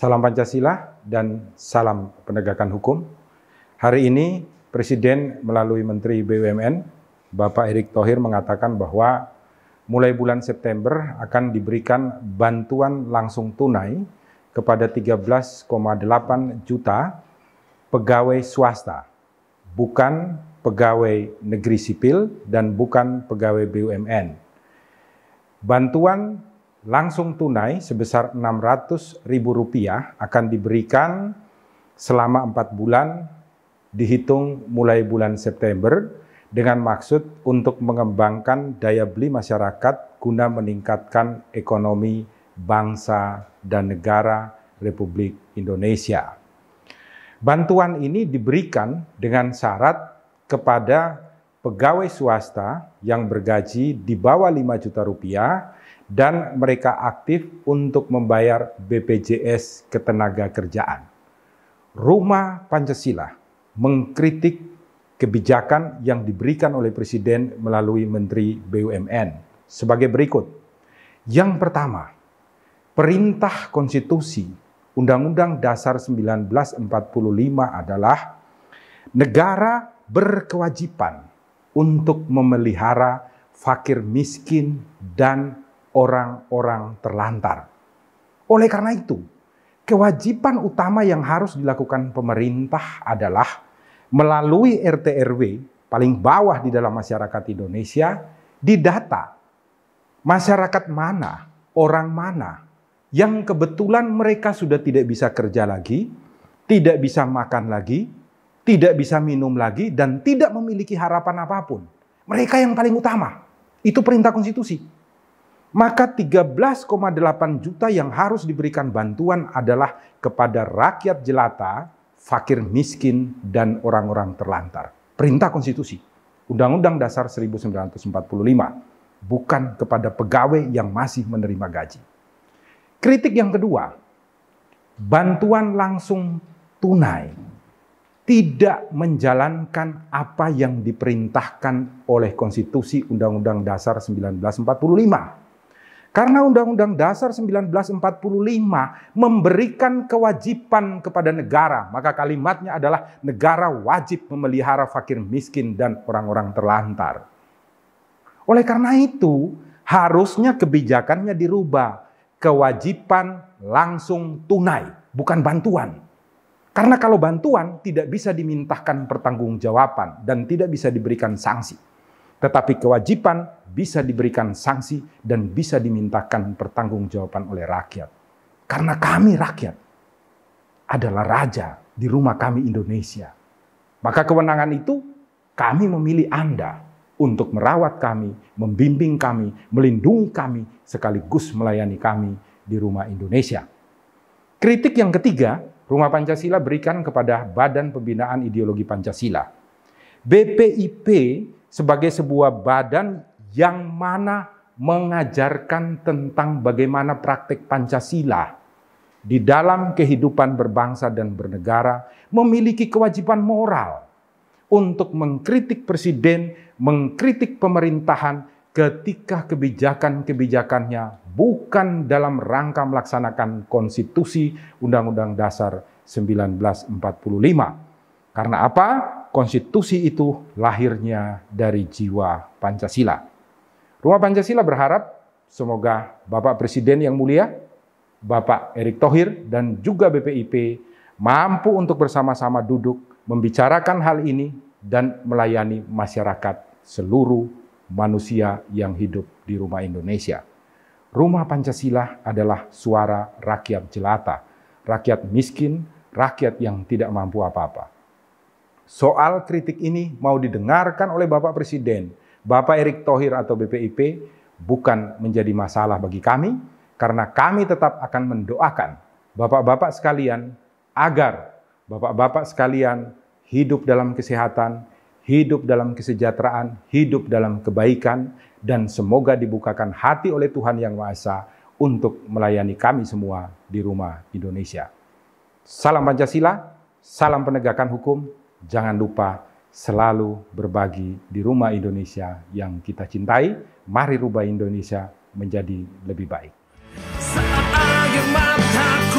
Salam Pancasila dan salam penegakan hukum. Hari ini Presiden melalui Menteri BUMN Bapak Erick Thohir mengatakan bahwa mulai bulan September akan diberikan bantuan langsung tunai kepada 13,8 juta pegawai swasta, bukan pegawai negeri sipil dan bukan pegawai BUMN. Bantuan langsung tunai sebesar Rp600.000 akan diberikan selama 4 bulan dihitung mulai bulan September dengan maksud untuk mengembangkan daya beli masyarakat guna meningkatkan ekonomi bangsa dan negara Republik Indonesia. Bantuan ini diberikan dengan syarat kepada pegawai swasta yang bergaji di bawah 5 juta rupiah dan mereka aktif untuk membayar BPJS ketenaga kerjaan. Rumah Pancasila mengkritik kebijakan yang diberikan oleh Presiden melalui Menteri BUMN sebagai berikut. Yang pertama, perintah konstitusi Undang-Undang Dasar 1945 adalah negara berkewajiban untuk memelihara fakir miskin dan orang-orang terlantar. Oleh karena itu, kewajiban utama yang harus dilakukan pemerintah adalah melalui RT RW paling bawah di dalam masyarakat Indonesia didata masyarakat mana, orang mana yang kebetulan mereka sudah tidak bisa kerja lagi, tidak bisa makan lagi, tidak bisa minum lagi dan tidak memiliki harapan apapun. Mereka yang paling utama. Itu perintah konstitusi maka 13,8 juta yang harus diberikan bantuan adalah kepada rakyat jelata, fakir miskin, dan orang-orang terlantar. Perintah konstitusi, Undang-Undang Dasar 1945, bukan kepada pegawai yang masih menerima gaji. Kritik yang kedua, bantuan langsung tunai tidak menjalankan apa yang diperintahkan oleh konstitusi Undang-Undang Dasar 1945 karena Undang-Undang Dasar 1945 memberikan kewajiban kepada negara, maka kalimatnya adalah negara wajib memelihara fakir miskin dan orang-orang terlantar. Oleh karena itu, harusnya kebijakannya dirubah. Kewajiban langsung tunai, bukan bantuan. Karena kalau bantuan tidak bisa dimintakan pertanggungjawaban dan tidak bisa diberikan sanksi. Tetapi kewajiban bisa diberikan sanksi dan bisa dimintakan pertanggungjawaban oleh rakyat. Karena kami rakyat adalah raja di rumah kami Indonesia. Maka kewenangan itu kami memilih Anda untuk merawat kami, membimbing kami, melindungi kami, sekaligus melayani kami di rumah Indonesia. Kritik yang ketiga, Rumah Pancasila berikan kepada Badan Pembinaan Ideologi Pancasila. BPIP sebagai sebuah badan yang mana mengajarkan tentang bagaimana praktik Pancasila di dalam kehidupan berbangsa dan bernegara memiliki kewajiban moral untuk mengkritik presiden, mengkritik pemerintahan ketika kebijakan-kebijakannya bukan dalam rangka melaksanakan konstitusi Undang-Undang Dasar 1945. Karena apa? Konstitusi itu lahirnya dari jiwa Pancasila. Rumah Pancasila berharap semoga Bapak Presiden yang mulia, Bapak Erick Thohir dan juga BPIP mampu untuk bersama-sama duduk membicarakan hal ini dan melayani masyarakat seluruh manusia yang hidup di rumah Indonesia. Rumah Pancasila adalah suara rakyat jelata, rakyat miskin, rakyat yang tidak mampu apa-apa. Soal kritik ini mau didengarkan oleh Bapak Presiden, Bapak Erick Thohir atau BPIP bukan menjadi masalah bagi kami, karena kami tetap akan mendoakan bapak-bapak sekalian agar bapak-bapak sekalian hidup dalam kesehatan, hidup dalam kesejahteraan, hidup dalam kebaikan, dan semoga dibukakan hati oleh Tuhan Yang Maha Esa untuk melayani kami semua di rumah Indonesia. Salam Pancasila, salam penegakan hukum, jangan lupa selalu berbagi di rumah Indonesia yang kita cintai. Mari rubah Indonesia menjadi lebih baik. Saat